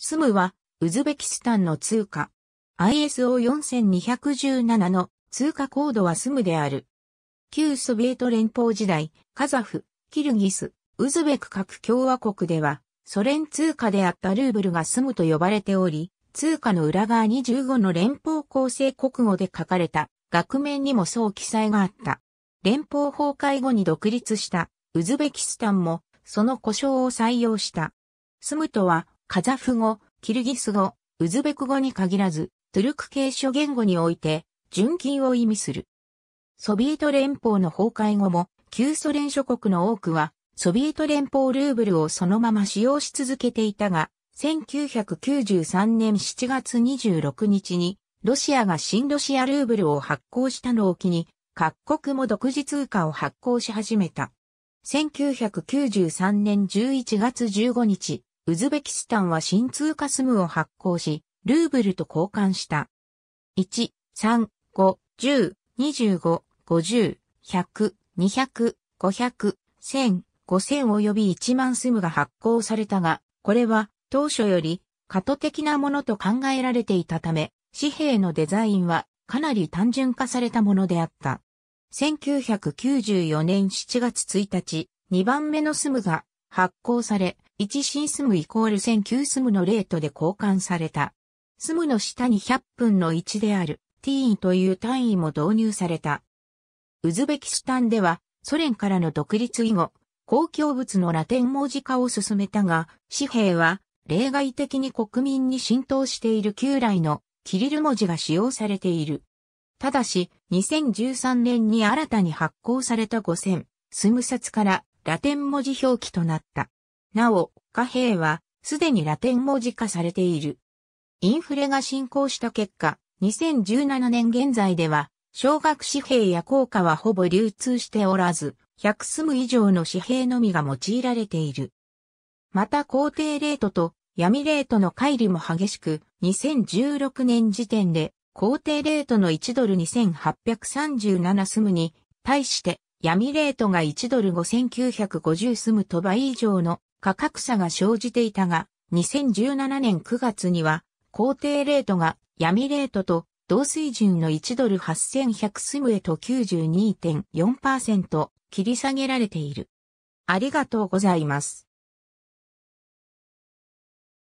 スムは、ウズベキスタンの通貨。ISO4217 の通貨コードはスムである。旧ソビエト連邦時代、カザフ、キルギス、ウズベク各共和国では、ソ連通貨であったルーブルがスムと呼ばれており、通貨の裏側に15の連邦構成国語で書かれた、額面にもそう記載があった。連邦崩壊後に独立した、ウズベキスタンも、その故障を採用した。スムとは、カザフ語、キルギス語、ウズベク語に限らず、トゥルク系諸言語において、純金を意味する。ソビエト連邦の崩壊後も、旧ソ連諸国の多くは、ソビエト連邦ルーブルをそのまま使用し続けていたが、1993年7月26日に、ロシアが新ロシアルーブルを発行したのを機に、各国も独自通貨を発行し始めた。1993年11月15日、ウズベキスタンは新通貨スムを発行し、ルーブルと交換した。1、3、5、10、25、50、100、200、500、1000、5000及び1万スムが発行されたが、これは当初より過渡的なものと考えられていたため、紙幣のデザインはかなり単純化されたものであった。1994年7月1日、2番目のスムが発行され、1新スムイコール1000スムのレートで交換された。スムの下に100分の1である t という単位も導入された。ウズベキスタンではソ連からの独立以後、公共物のラテン文字化を進めたが、紙幣は例外的に国民に浸透している旧来のキリル文字が使用されている。ただし、2013年に新たに発行された5000、スム札からラテン文字表記となった。なお、貨幣は、すでにラテン文字化されている。インフレが進行した結果、2017年現在では、小額紙幣や硬貨はほぼ流通しておらず、100スム以上の紙幣のみが用いられている。また皇定レートと闇レートの乖離も激しく、2016年時点で、皇定レートの1ドル2837スムに、対して、闇レートが1ドル5950スムと倍以上の価格差が生じていたが、2017年9月には、公定レートが闇レートと同水準の1ドル8100スムへと92.4%切り下げられている。ありがとうございます。